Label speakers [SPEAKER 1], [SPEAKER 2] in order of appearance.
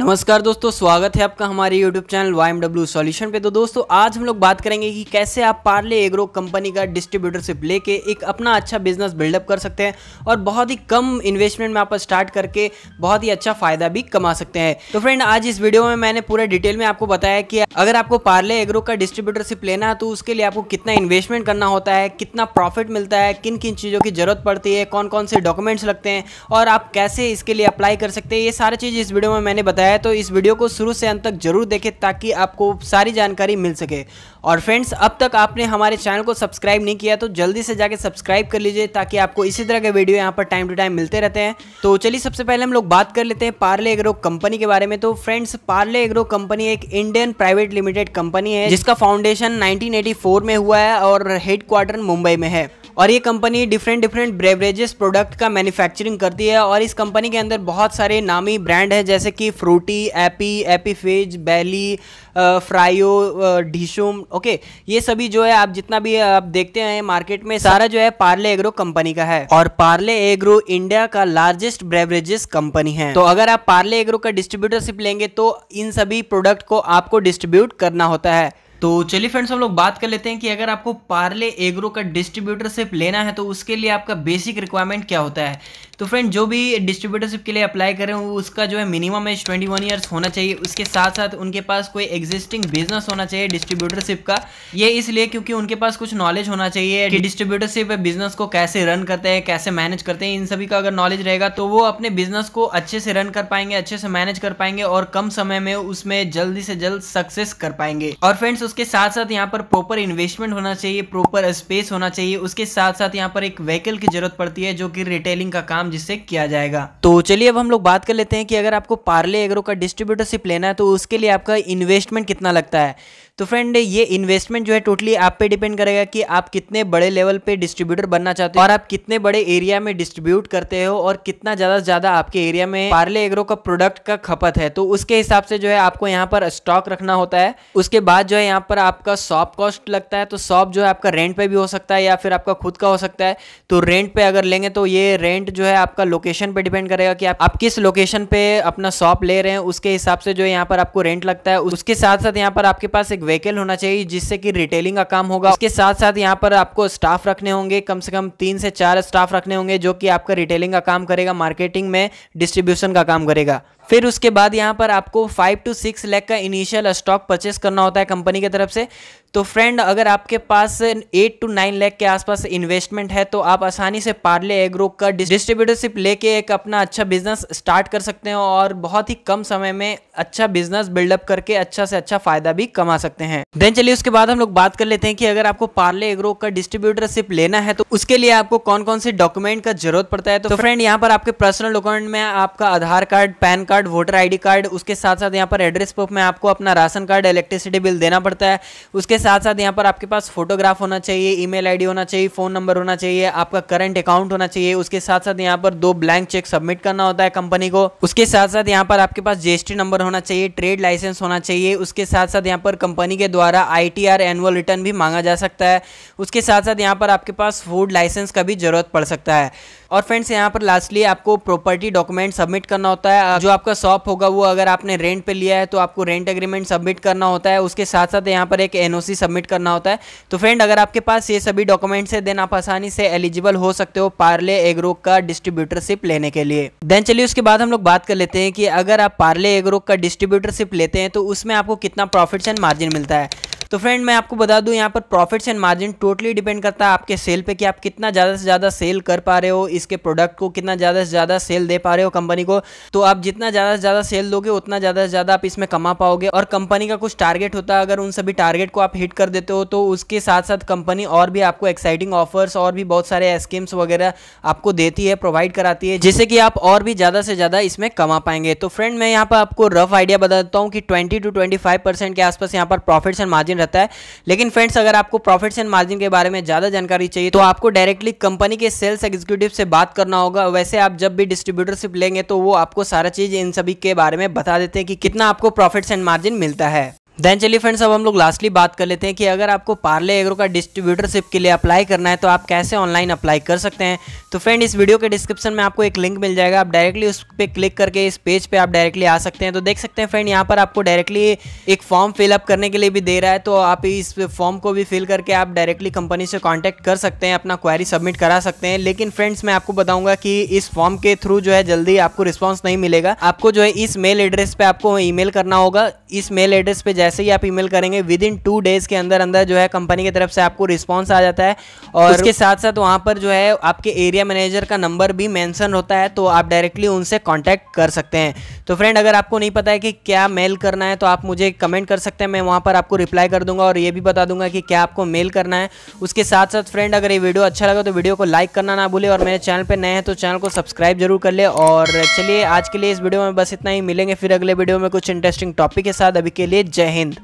[SPEAKER 1] नमस्कार दोस्तों स्वागत है आपका हमारे YouTube channel Y M W solution पे तो दोस्तों आज हम लोग बात करेंगे कि कैसे आप पार्ले एग्रो कंपनी का डिस्ट्रीब्यूटरशिप लेके एक अपना अच्छा बिजनेस बिल्डअप कर सकते हैं और बहुत ही कम इन्वेस्टमेंट में आप स्टार्ट करके बहुत ही अच्छा फायदा भी कमा सकते हैं तो फ्रेंड आज इस वीडियो में मैंने पूरे डिटेल में आपको बताया कि अगर आपको पार्ले एग्रो का डिस्ट्रीब्यूटरशिप लेना है तो उसके लिए आपको कितना इन्वेस्टमेंट करना होता है कितना प्रॉफिट मिलता है किन किन चीज़ों की जरूरत पड़ती है कौन कौन से डॉक्यूमेंट्स लगते हैं और आप कैसे इसके लिए अप्लाई कर सकते हैं ये सारी चीज़ इस वीडियो में मैंने बताया है तो इस वीडियो को शुरू से अंत तक जरूर देखें ताकि आपको सारी जानकारी मिल सके और फ्रेंड्स अब तक आपने हमारे चैनल को सब्सक्राइब नहीं किया तो जल्दी से जाके सब्सक्राइब कर लीजिए ताकि आपको इसी तरह के वीडियो यहाँ पर टाइम टू टाइम मिलते रहते हैं तो चलिए सबसे पहले हम लोग बात कर लेते हैं पार्ले एग्रो कंपनी के बारे में तो फ्रेंड्स पार्ले एग्रो कंपनी एक इंडियन प्राइवेट लिमिटेड कंपनी है जिसका फाउंडेशन नाइनटीन में हुआ है और हेडक्वार्टर मुंबई में है और ये company different different beverages product का मैन्युफैक्चरिंग करती है और इस कंपनी के अंदर बहुत सारे नामी ब्रांड है जैसे कि फ्रूटी एपी एपी फिज बैली फ्राइयो ढीशुम ओके ये सभी जो है आप जितना भी आप देखते हैं मार्केट में सारा जो है पार्ले एग्रो कंपनी का है और पार्ले एग्रो इंडिया का लार्जेस्ट बेवरेजेस कंपनी है तो अगर आप पार्ले एग्रो का डिस्ट्रीब्यूटरशिप लेंगे तो इन सभी प्रोडक्ट को आपको डिस्ट्रीब्यूट करना होता है तो चलिए फ्रेंड्स हम लोग बात कर लेते हैं कि अगर आपको पार्ले एग्रो का डिस्ट्रीब्यूटरशिप लेना है तो उसके लिए आपका बेसिक रिक्वायरमेंट क्या होता है तो फ्रेंड जो भी डिस्ट्रीब्यूटरशिप के लिए अप्लाई कर रहे हो उसका जो है मिनिमम एज 21 इयर्स होना चाहिए उसके साथ साथ उनके पास कोई एग्जिस्टिंग बिजनेस होना चाहिए डिस्ट्रीब्यूटरशिप का ये इसलिए क्योंकि उनके पास कुछ नॉलेज होना चाहिए कि डिस्ट्रीब्यूटरशिप बिजनेस को कैसे रन करते हैं कैसे मैनेज करते हैं इन सभी का अगर नॉलेज रहेगा तो वो अपने बिजनेस को अच्छे से रन कर पाएंगे अच्छे से मैनेज कर पाएंगे और कम समय में उसमें जल्दी से जल्द सक्सेस कर पाएंगे और फ्रेंड्स उसके साथ साथ यहाँ पर प्रॉपर इन्वेस्टमेंट होना चाहिए प्रॉपर स्पेस होना चाहिए उसके साथ साथ यहाँ पर एक व्हीकल की जरूरत पड़ती है जो कि रिटेलिंग का काम जिससे किया जाएगा तो चलिए अब हम लोग बात कर लेते हैं कि अगर आपको पार्ले एग्रो का डिस्ट्रीब्यूटरशिप लेना है तो उसके लिए आपका इन्वेस्टमेंट कितना लगता है तो फ्रेंड ये इन्वेस्टमेंट जो है टोटली आप पे डिपेंड करेगा कि आप कितने बड़े लेवल पे डिस्ट्रीब्यूटर बनना चाहते हो और आप कितने बड़े एरिया में डिस्ट्रीब्यूट करते हो और कितना ज्यादा से ज्यादा आपके एरिया में पार्ले एग्रो का प्रोडक्ट का खपत है तो उसके हिसाब से जो है आपको यहाँ पर स्टॉक रखना होता है उसके बाद जो है यहाँ पर आपका शॉप कॉस्ट लगता है तो शॉप जो है आपका रेंट पे भी हो सकता है या फिर आपका खुद का हो सकता है तो रेंट पे अगर लेंगे तो ये रेंट जो है आपका लोकेशन पे डिपेंड करेगा कि आप, आप किस लोकेशन पे अपना शॉप ले रहे हैं उसके हिसाब से जो है यहाँ पर आपको रेंट लगता है उसके साथ साथ यहाँ पर आपके पास एक व्हीकल होना चाहिए जिससे कि रिटेलिंग का काम होगा उसके साथ साथ यहाँ पर आपको स्टाफ रखने होंगे कम से कम तीन से चार स्टाफ रखने होंगे जो कि आपका रिटेलिंग का काम करेगा मार्केटिंग में डिस्ट्रीब्यूशन का काम करेगा फिर उसके बाद यहाँ पर आपको फाइव टू सिक्स लैख का इनिशियल स्टॉक परचेस करना होता है कंपनी की तरफ से तो फ्रेंड अगर आपके पास एट टू नाइन लैख के आसपास इन्वेस्टमेंट है तो आप आसानी से पार्ले एग्रो का डिस्ट्रीब्यूटरशिप लेके एक अपना अच्छा बिजनेस स्टार्ट कर सकते हैं और बहुत ही कम समय में अच्छा बिजनेस बिल्डअप करके अच्छा से अच्छा फायदा भी कमा सकते हैं देन चलिए उसके बाद हम लोग बात कर लेते हैं कि अगर आपको पार्ले एग्रो का डिस्ट्रीब्यूटरशिप लेना है तो उसके लिए आपको कौन कौन से डॉक्यूमेंट का जरूरत पड़ता है तो, फ्रेंड तो यहाँ पर आपके पर्सनल डॉक्यूमेंट में आपका Aadhaar card PAN card voter I card उसके साथ साथ यहाँ पर एड्रेस प्रूफ में आपको अपना राशन कार्ड इलेक्ट्रिसिटी बिल देना पड़ता है उसके साथ साथ यहाँ पर आपके पास फोटोग्राफ होना चाहिए ईमेल आईडी होना चाहिए फ़ोन नंबर होना चाहिए आपका करंट अकाउंट होना चाहिए उसके साथ साथ यहाँ पर दो ब्लैंक चेक सबमिट करना होता है कंपनी को उसके साथ साथ यहाँ पर आपके पास जीएसटी नंबर होना चाहिए ट्रेड लाइसेंस होना चाहिए उसके साथ साथ यहाँ पर कंपनी के द्वारा आई एनुअल रिटर्न भी मांगा जा सकता है उसके साथ साथ यहाँ पर आपके पास फूड लाइसेंस का भी जरूरत पड़ सकता है और फ्रेंड्स यहाँ पर लास्टली आपको प्रॉपर्टी डॉक्यूमेंट सबमिट करना होता है जो आपका शॉप होगा वो अगर आपने रेंट पे लिया है तो आपको रेंट एग्रीमेंट सबमिट करना होता है उसके साथ साथ यहाँ पर एक एनओसी सी सबमिट करना होता है तो फ्रेंड अगर आपके पास ये सभी डॉक्यूमेंट्स है देन आप आसानी से एलिजिबल हो सकते हो पार्ले एग्रो का डिस्ट्रीब्यूटरशिप लेने के लिए देन चलिए उसके बाद हम लोग बात कर लेते हैं कि अगर आप पार्ले एग्रो का डिस्ट्रीब्यूटरशिप लेते हैं तो उसमें आपको कितना प्रॉफिट एंड मार्जिन मिलता है तो फ्रेंड मैं आपको बता दूं यहाँ पर profits and margin totally depend करता है आपके सेल पे कि आप कितना ज़्यादा से ज़्यादा सेल कर पा रहे हो इसके प्रोडक्ट को कितना ज़्यादा से ज़्यादा सेल दे पा रहे हो कंपनी को तो आप जितना ज़्यादा से ज़्यादा सेल दोगे उतना ज़्यादा से ज़्यादा आप इसमें कमा पाओगे और कंपनी का कुछ टारगेट होता है अगर उन सभी टारगेट को आप हिट कर देते हो तो उसके साथ साथ कंपनी और भी आपको एक्साइटिंग ऑफर्स और भी बहुत सारे स्कीम्स वगैरह आपको देती है प्रोवाइड कराती है जिससे कि आप और भी ज़्यादा से ज़्यादा इसमें कमा पाएंगे तो फ्रेंड मैं यहाँ पर आपको रफ आइडिया बता देता हूँ कि ट्वेंटी टू ट्वेंटी के आसपास यहाँ पर प्रॉफिट्स एंड मार्जिन मार्जिन रहता है लेकिन फ्रेंड्स अगर आपको प्रॉफिट्स एंड मार्जिन के बारे में ज़्यादा जानकारी चाहिए तो आपको डायरेक्टली कंपनी के सेल्स एग्जीक्यूटिव से बात करना होगा वैसे आप जब भी डिस्ट्रीब्यूटरशिप लेंगे तो वो आपको सारा चीज़ इन सभी के बारे में बता देते हैं कि कितना आपको प्रॉफिट्स एंड मार्जिन मिलता है देन चलिए फ्रेंड्स अब हम लोग लास्टली बात कर लेते हैं कि अगर आपको पार्ले एग्रो का डिस्ट्रीब्यूटरशिप के लिए अप्लाई करना है तो आप कैसे ऑनलाइन अप्लाई कर सकते हैं तो फ्रेंड इस वीडियो के डिस्क्रिप्शन में आपको एक लिंक मिल जाएगा आप डायरेक्टली उस पर क्लिक करके इस पेज पे आप डायरेक्टली आ सकते हैं तो देख सकते हैं फ्रेंड यहाँ पर आपको डायरेक्टली एक फॉर्म फिलअप करने के लिए भी दे रहा है तो आप इस फॉर्म को भी फिल करके आप डायरेक्टली कंपनी से कॉन्टैक्ट कर सकते हैं अपना क्वारी सबमिट करा सकते हैं लेकिन फ्रेंड्स मैं आपको बताऊंगा कि इस फॉर्म के थ्रू जो है जल्दी आपको रिस्पॉन्स नहीं मिलेगा आपको जो है इस मेल एड्रेस पर आपको ई करना होगा इस मेल एड्रेस पर जैसे ही आप ईमेल करेंगे विद इन टू डेज के अंदर अंदर जो है कंपनी की तरफ से आपको रिस्पॉन्स आ जाता है और उसके साथ साथ वहाँ पर जो है आपके एरिया मैनेजर का नंबर भी मैंसन होता है तो आप डायरेक्टली उनसे कॉन्टैक्ट कर सकते हैं तो फ्रेंड अगर आपको नहीं पता है कि क्या मेल करना है तो आप मुझे कमेंट कर सकते हैं मैं वहाँ पर आपको रिप्लाई कर दूंगा और ये भी बता दूंगा कि क्या आपको मेल करना है उसके साथ साथ फ्रेंड अगर ये वीडियो अच्छा लगा तो वीडियो को लाइक करना ना भूले और मेरे चैनल पर नए हैं तो चैनल को सब्सक्राइब जरूर कर ले और चलिए आज के लिए इस वीडियो में बस इतना ही मिलेंगे फिर अगले वीडियो में कुछ इंटरेस्टिंग टॉपिक के साथ अभी के लिए जय हिंद imahen